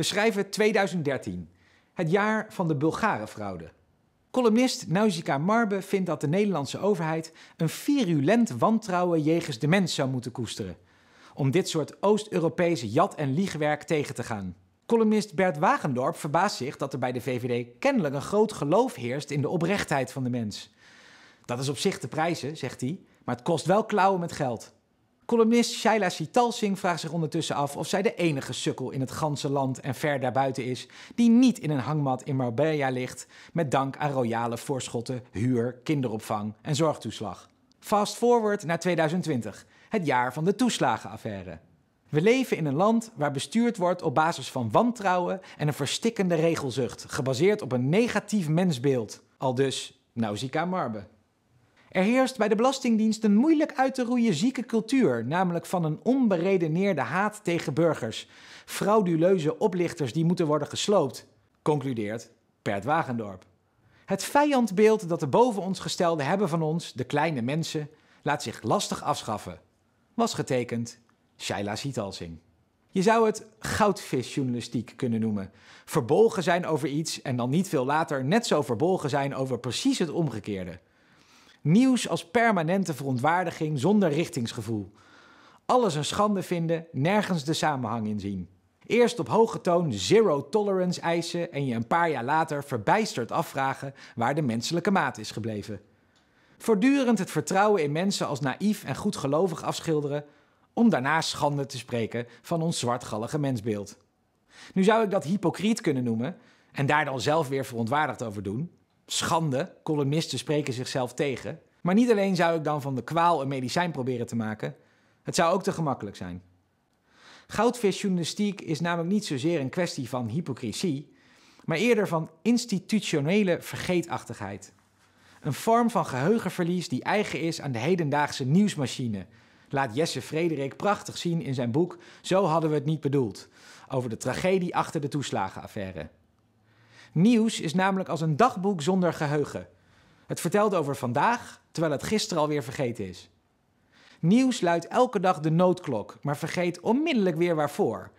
We schrijven 2013, het jaar van de Bulgarenfraude. Columnist Nauzika Marbe vindt dat de Nederlandse overheid een virulent wantrouwen jegens de mens zou moeten koesteren. Om dit soort Oost-Europese jat- en liegwerk tegen te gaan. Columnist Bert Wagendorp verbaast zich dat er bij de VVD kennelijk een groot geloof heerst in de oprechtheid van de mens. Dat is op zich te prijzen, zegt hij, maar het kost wel klauwen met geld. Columnist Shaila Sital Singh vraagt zich ondertussen af of zij de enige sukkel in het ganse land en ver daarbuiten is die niet in een hangmat in Marbella ligt met dank aan royale voorschotten, huur, kinderopvang en zorgtoeslag. Fast forward naar 2020, het jaar van de toeslagenaffaire. We leven in een land waar bestuurd wordt op basis van wantrouwen en een verstikkende regelzucht, gebaseerd op een negatief mensbeeld. Al dus Nausicaa Marbe. Er heerst bij de Belastingdienst een moeilijk uit te roeien zieke cultuur, namelijk van een onberedeneerde haat tegen burgers. Frauduleuze oplichters die moeten worden gesloopt, concludeert Pert Wagendorp. Het vijandbeeld dat de boven ons gestelden hebben van ons, de kleine mensen, laat zich lastig afschaffen. Was getekend Shaila Sietalsing. Je zou het goudvisjournalistiek kunnen noemen. Verbolgen zijn over iets en dan niet veel later net zo verbolgen zijn over precies het omgekeerde. Nieuws als permanente verontwaardiging zonder richtingsgevoel. Alles een schande vinden, nergens de samenhang in zien. Eerst op hoge toon zero tolerance eisen en je een paar jaar later verbijsterd afvragen waar de menselijke maat is gebleven. Voortdurend het vertrouwen in mensen als naïef en goedgelovig afschilderen, om daarna schande te spreken van ons zwartgallige mensbeeld. Nu zou ik dat hypocriet kunnen noemen en daar dan zelf weer verontwaardigd over doen, schande, columnisten spreken zichzelf tegen. Maar niet alleen zou ik dan van de kwaal een medicijn proberen te maken, het zou ook te gemakkelijk zijn. Goudvisjournalistiek is namelijk niet zozeer een kwestie van hypocrisie, maar eerder van institutionele vergeetachtigheid. Een vorm van geheugenverlies die eigen is aan de hedendaagse nieuwsmachine. Laat Jesse Frederik prachtig zien in zijn boek Zo hadden we het niet bedoeld, over de tragedie achter de toeslagenaffaire. Nieuws is namelijk als een dagboek zonder geheugen. Het vertelt over vandaag, terwijl het gisteren alweer vergeten is. Nieuws luidt elke dag de noodklok, maar vergeet onmiddellijk weer waarvoor.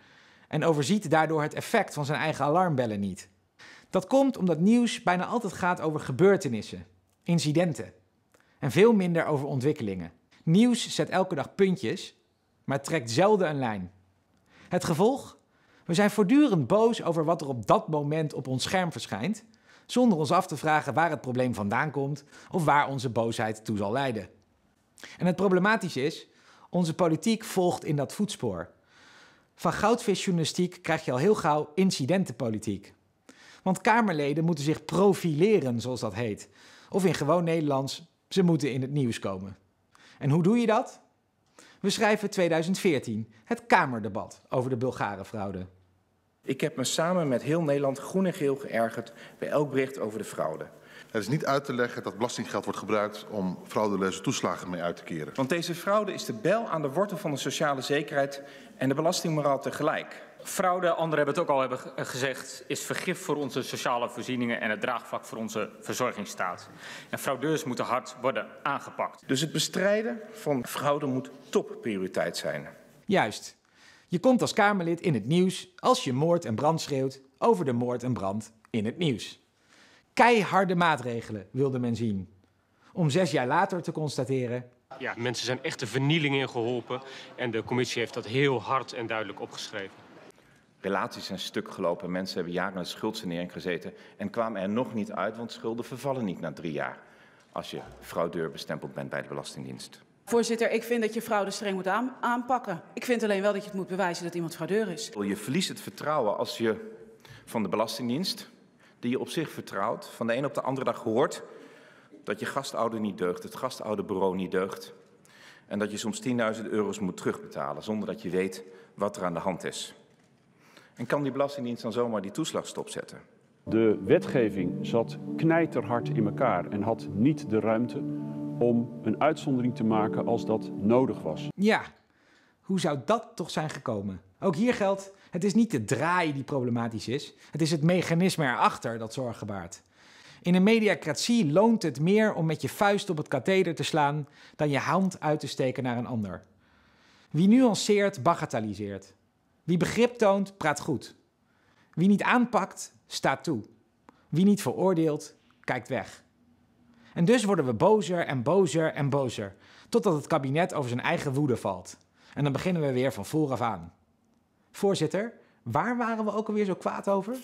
En overziet daardoor het effect van zijn eigen alarmbellen niet. Dat komt omdat nieuws bijna altijd gaat over gebeurtenissen, incidenten. En veel minder over ontwikkelingen. Nieuws zet elke dag puntjes, maar trekt zelden een lijn. Het gevolg? We zijn voortdurend boos over wat er op dat moment op ons scherm verschijnt, zonder ons af te vragen waar het probleem vandaan komt of waar onze boosheid toe zal leiden. En het problematische is, onze politiek volgt in dat voetspoor. Van goudvisjournalistiek krijg je al heel gauw incidentenpolitiek. Want Kamerleden moeten zich profileren, zoals dat heet. Of in gewoon Nederlands, ze moeten in het nieuws komen. En hoe doe je dat? We schrijven 2014, het Kamerdebat over de Bulgare fraude. Ik heb me samen met heel Nederland groen en geel geërgerd bij elk bericht over de fraude. Het is niet uit te leggen dat belastinggeld wordt gebruikt om fraudeleuze toeslagen mee uit te keren. Want deze fraude is de bel aan de wortel van de sociale zekerheid en de belastingmoraal tegelijk. Fraude, anderen hebben het ook al hebben eh, gezegd, is vergif voor onze sociale voorzieningen en het draagvlak voor onze verzorgingsstaat. En fraudeurs moeten hard worden aangepakt. Dus het bestrijden van fraude moet topprioriteit zijn. Juist. Je komt als Kamerlid in het nieuws als je moord en brand schreeuwt over de moord en brand in het nieuws. Keiharde maatregelen wilde men zien. Om zes jaar later te constateren. Ja, mensen zijn echt de vernieling in geholpen. En de commissie heeft dat heel hard en duidelijk opgeschreven. Relaties zijn stuk gelopen. Mensen hebben jaren in schuldsanering gezeten. En kwamen er nog niet uit, want schulden vervallen niet na drie jaar. Als je fraudeur bestempeld bent bij de Belastingdienst. Voorzitter, ik vind dat je fraude streng moet aanpakken. Ik vind alleen wel dat je het moet bewijzen dat iemand fraudeur is. Je verliest het vertrouwen als je van de Belastingdienst, die je op zich vertrouwt, van de een op de andere dag hoort dat je gastouder niet deugt, het gastouderbureau niet deugt. En dat je soms 10.000 euro's moet terugbetalen zonder dat je weet wat er aan de hand is. En kan die Belastingdienst dan zomaar die toeslag stopzetten? De wetgeving zat knijterhard in elkaar en had niet de ruimte om een uitzondering te maken als dat nodig was. Ja, hoe zou dat toch zijn gekomen? Ook hier geldt, het is niet de draai die problematisch is, het is het mechanisme erachter dat zorg gebaart. In een mediacratie loont het meer om met je vuist op het katheder te slaan dan je hand uit te steken naar een ander. Wie nuanceert, bagatelliseert. Wie begrip toont, praat goed. Wie niet aanpakt, staat toe. Wie niet veroordeelt, kijkt weg. En dus worden we bozer en bozer en bozer, totdat het kabinet over zijn eigen woede valt. En dan beginnen we weer van vooraf aan. Voorzitter, waar waren we ook alweer zo kwaad over?